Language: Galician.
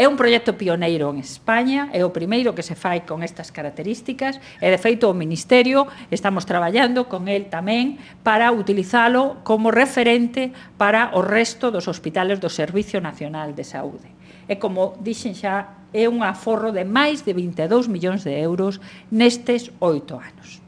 É un proxecto pioneiro en España, é o primeiro que se fai con estas características, e de feito o Ministerio estamos traballando con el tamén para utilizalo como referente para o resto dos hospitales do Servicio Nacional de Saúde. E como dixen xa, é un aforro de máis de 22 millóns de euros nestes oito anos.